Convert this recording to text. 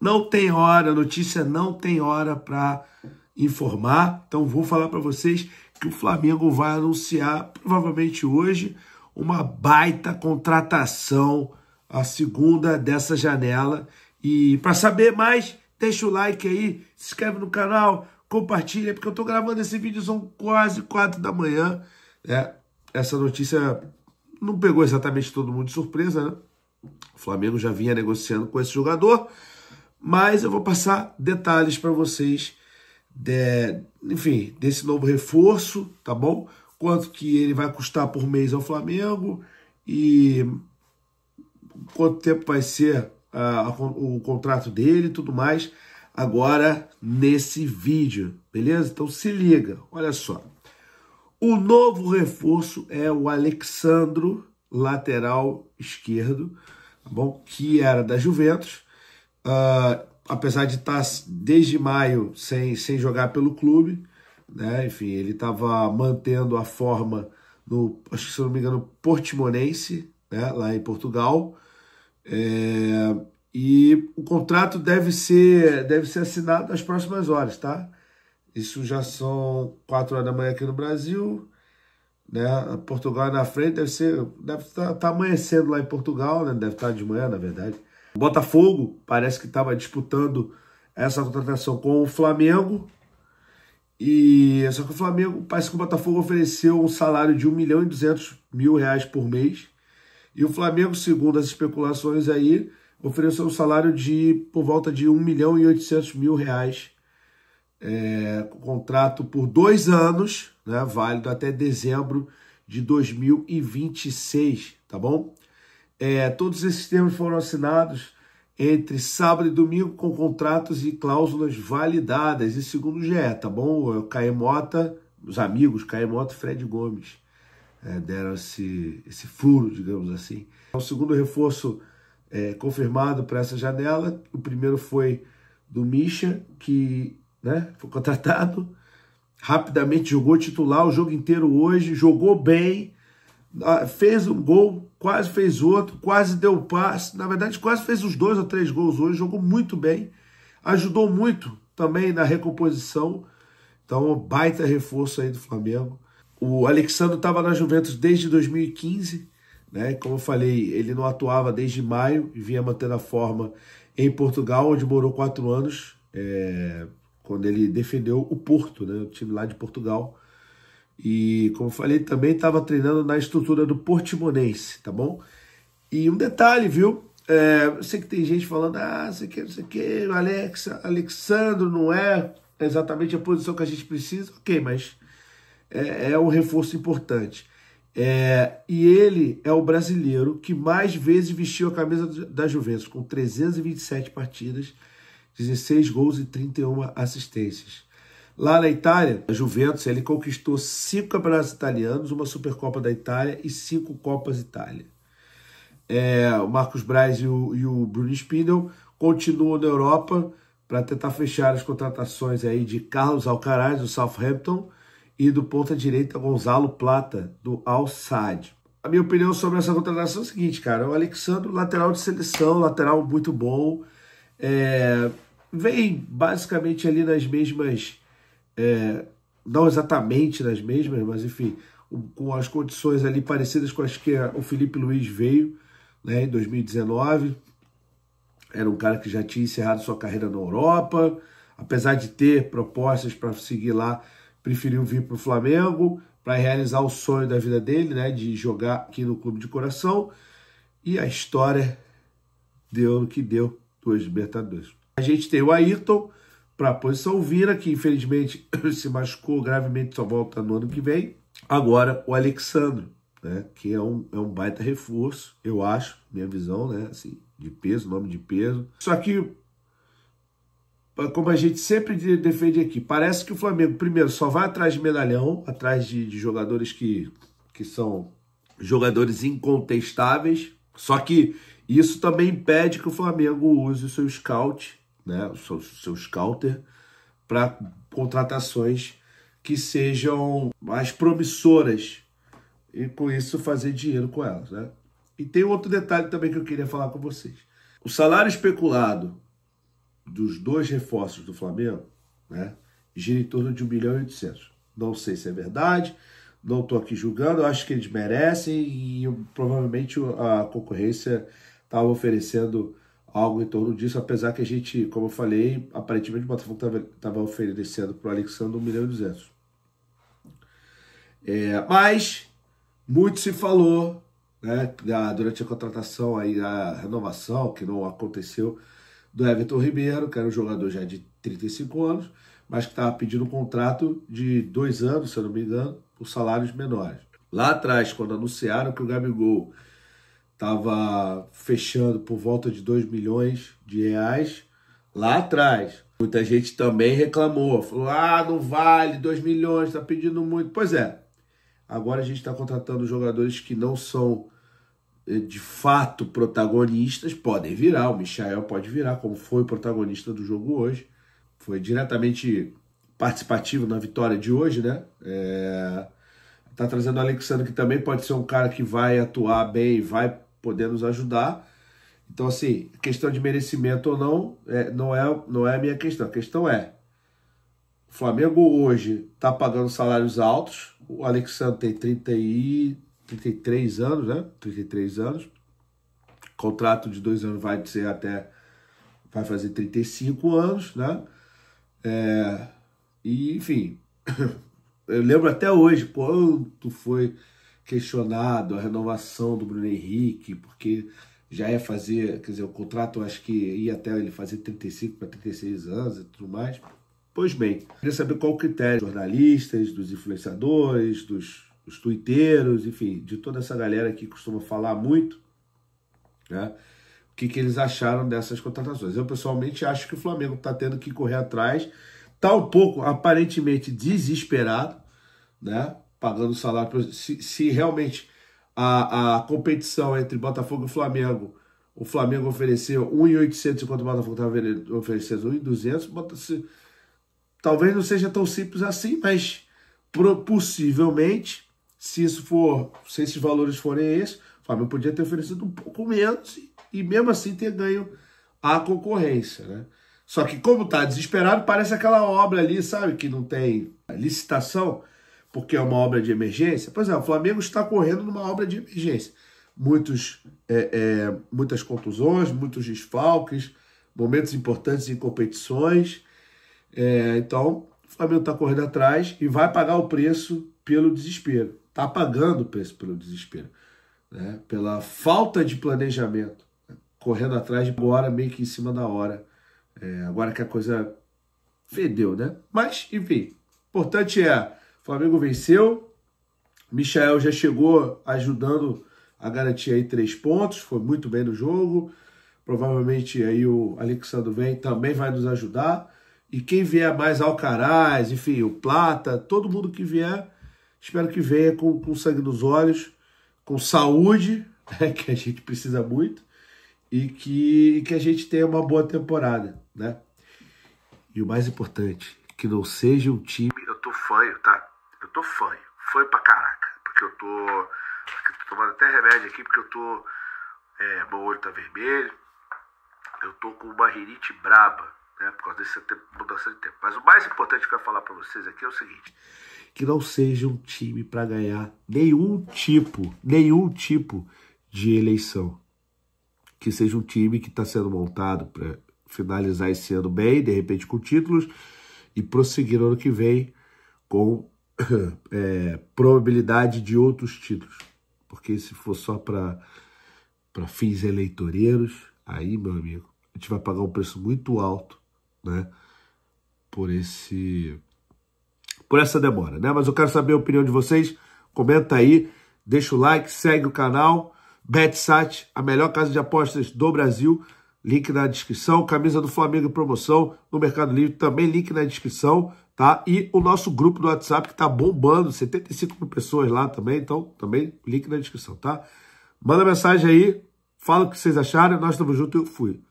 Não tem hora, a notícia não tem hora para informar. Então vou falar para vocês que o Flamengo vai anunciar provavelmente hoje uma baita contratação, a segunda dessa janela. E para saber mais, deixa o like aí, se inscreve no canal, compartilha, porque eu estou gravando esse vídeo, são quase quatro da manhã. Né? Essa notícia não pegou exatamente todo mundo de surpresa, né? O Flamengo já vinha negociando com esse jogador mas eu vou passar detalhes para vocês, de, enfim, desse novo reforço, tá bom? Quanto que ele vai custar por mês ao Flamengo e quanto tempo vai ser ah, o contrato dele e tudo mais agora nesse vídeo, beleza? Então se liga, olha só. O novo reforço é o Alexandro, lateral esquerdo, tá bom? Que era da Juventus, uh, apesar de estar tá desde maio sem, sem jogar pelo clube, né? enfim, ele estava mantendo a forma no, acho que se não me engano, Portimonense, né? lá em Portugal. É, e o contrato deve ser, deve ser assinado nas próximas horas, tá? Isso já são 4 horas da manhã aqui no Brasil, né? Portugal na frente deve ser, deve estar tá, tá amanhecendo lá em Portugal, né? Deve estar tá de manhã, na verdade. Botafogo parece que estava disputando essa contratação com o Flamengo. E só que o Flamengo, parece que o Botafogo ofereceu um salário de 1 milhão e 200 mil reais por mês. E o Flamengo, segundo as especulações aí, ofereceu um salário de por volta de 1 milhão e 800 mil reais. É, contrato por dois anos, né, válido até dezembro de 2026, tá bom? É, todos esses termos foram assinados entre sábado e domingo com contratos e cláusulas validadas, e segundo o GE, tá bom? É o Caemota, os amigos Caemota e Fred Gomes é, deram esse, esse furo, digamos assim. O segundo reforço é, confirmado para essa janela, o primeiro foi do Misha, que né, foi contratado, rapidamente jogou titular o jogo inteiro hoje, jogou bem, ah, fez um gol quase fez outro, quase deu passe. Na verdade, quase fez os dois ou três gols hoje, jogou muito bem, ajudou muito também na recomposição. Então, baita reforço aí do Flamengo. O Alexandre estava na Juventus desde 2015, né? Como eu falei, ele não atuava desde maio e vinha mantendo a forma em Portugal, onde morou quatro anos, é... quando ele defendeu o Porto, né? O time lá de Portugal. E, como falei, também estava treinando na estrutura do Portimonense, tá bom? E um detalhe, viu? É, eu sei que tem gente falando, ah, sei que, sei que, Alex, Alexandre não é exatamente a posição que a gente precisa. Ok, mas é, é um reforço importante. É, e ele é o brasileiro que mais vezes vestiu a camisa da Juventus, com 327 partidas, 16 gols e 31 assistências. Lá na Itália, a Juventus ele conquistou cinco campeonatos italianos, uma Supercopa da Itália e cinco Copas Itália. É, o Marcos Braz e o, e o Bruno Spindel continuam na Europa para tentar fechar as contratações aí de Carlos Alcaraz, do Southampton, e do ponta-direita Gonzalo Plata, do al Sadd. A minha opinião sobre essa contratação é a seguinte, cara. O Alexandre, lateral de seleção, lateral muito bom. É, vem basicamente ali nas mesmas é, não exatamente nas mesmas, mas enfim, com as condições ali parecidas com as que o Felipe Luiz veio né, em 2019. Era um cara que já tinha encerrado sua carreira na Europa, apesar de ter propostas para seguir lá, preferiu vir para o Flamengo para realizar o sonho da vida dele, né, de jogar aqui no clube de coração. E a história deu o que deu dos Libertadores. A gente tem o Ayrton, para a posição Vira, que infelizmente se machucou gravemente, só volta no ano que vem. Agora o Alexandre né, que é um, é um baita reforço, eu acho, minha visão, né, assim, de peso, nome de peso. Só que, como a gente sempre defende aqui, parece que o Flamengo, primeiro, só vai atrás de medalhão, atrás de, de jogadores que, que são jogadores incontestáveis, só que isso também impede que o Flamengo use o seu scout né, seu, seu scouter, para contratações que sejam mais promissoras e com isso fazer dinheiro com elas. Né? E tem outro detalhe também que eu queria falar com vocês. O salário especulado dos dois reforços do Flamengo né, gira em torno de 1 milhão e 800. Não sei se é verdade, não estou aqui julgando, acho que eles merecem e provavelmente a concorrência estava tá oferecendo algo em torno disso, apesar que a gente, como eu falei, aparentemente o Botafogo estava oferecendo para o Alexandre 1 milhão e 200. É, mas muito se falou né, durante a contratação, aí, a renovação, que não aconteceu, do Everton Ribeiro, que era um jogador já de 35 anos, mas que estava pedindo um contrato de dois anos, se eu não me engano, por salários menores. Lá atrás, quando anunciaram que o Gabigol estava fechando por volta de 2 milhões de reais lá atrás. Muita gente também reclamou, falou: ah, não vale 2 milhões, está pedindo muito. Pois é, agora a gente está contratando jogadores que não são eh, de fato protagonistas, podem virar. O Michael pode virar, como foi protagonista do jogo hoje. Foi diretamente participativo na vitória de hoje, né? É... Tá trazendo o Alexandre, que também pode ser um cara que vai atuar bem, vai poder nos ajudar. Então, assim, questão de merecimento ou não, é, não, é, não é a minha questão. A questão é: o Flamengo hoje está pagando salários altos. O Alexandre tem 30 e, 33 anos, né? 33 anos. contrato de dois anos vai ser até. Vai fazer 35 anos, né? É, e, enfim, eu lembro até hoje quanto foi questionado a renovação do Bruno Henrique, porque já ia fazer, quer dizer, o contrato acho que ia até ele fazer 35 para 36 anos e tudo mais. Pois bem, queria saber qual o critério dos jornalistas, dos influenciadores, dos, dos tuiteiros, enfim, de toda essa galera que costuma falar muito, né? O que, que eles acharam dessas contratações? Eu pessoalmente acho que o Flamengo está tendo que correr atrás, está um pouco aparentemente desesperado, né? pagando salário. Se, se realmente a, a competição entre Botafogo e Flamengo, o Flamengo ofereceu 1,800 enquanto o Botafogo estava oferecendo 1,200, talvez não seja tão simples assim, mas possivelmente, se isso for, se esses valores forem esses, o Flamengo podia ter oferecido um pouco menos e mesmo assim ter ganho a concorrência, né? Só que como está desesperado, parece aquela obra ali, sabe, que não tem licitação, porque é uma obra de emergência? Pois é, o Flamengo está correndo numa obra de emergência. Muitos, é, é, muitas contusões, muitos desfalques, momentos importantes em competições. É, então, o Flamengo está correndo atrás e vai pagar o preço pelo desespero. Está pagando o preço pelo desespero, né? pela falta de planejamento. Correndo atrás agora, meio que em cima da hora. É, agora que a coisa fedeu, né? Mas, enfim, o importante é Flamengo venceu. Michael já chegou ajudando a garantir aí três pontos, foi muito bem no jogo. Provavelmente aí o Alexandre vem também vai nos ajudar. E quem vier mais Alcaraz, enfim, o Plata, todo mundo que vier, espero que venha com, com sangue nos olhos, com saúde, né, que a gente precisa muito, e que, que a gente tenha uma boa temporada, né? E o mais importante, que não seja um time. Eu tô fanho, tá? Eu tô fanho, fã pra caraca. Porque eu tô, tô tomando até remédio aqui, porque eu tô. É, meu olho tá vermelho. Eu tô com uma rinite braba, né? Por causa dessa mudança de tempo. Mas o mais importante que eu ia falar pra vocês aqui é o seguinte: que não seja um time para ganhar nenhum tipo, nenhum tipo de eleição. Que seja um time que está sendo montado para finalizar esse ano bem, de repente com títulos, e prosseguir ano que vem com é, probabilidade de outros títulos. Porque se for só para fins eleitoreiros, aí, meu amigo, a gente vai pagar um preço muito alto, né? Por esse. Por essa demora, né? Mas eu quero saber a opinião de vocês. Comenta aí, deixa o like, segue o canal. BetSat, a melhor casa de apostas do Brasil. Link na descrição. Camisa do Flamengo em promoção no Mercado Livre, também link na descrição tá? E o nosso grupo do WhatsApp que tá bombando, 75 mil pessoas lá também, então também link na descrição, tá? Manda mensagem aí, fala o que vocês acharam, nós estamos juntos, eu fui.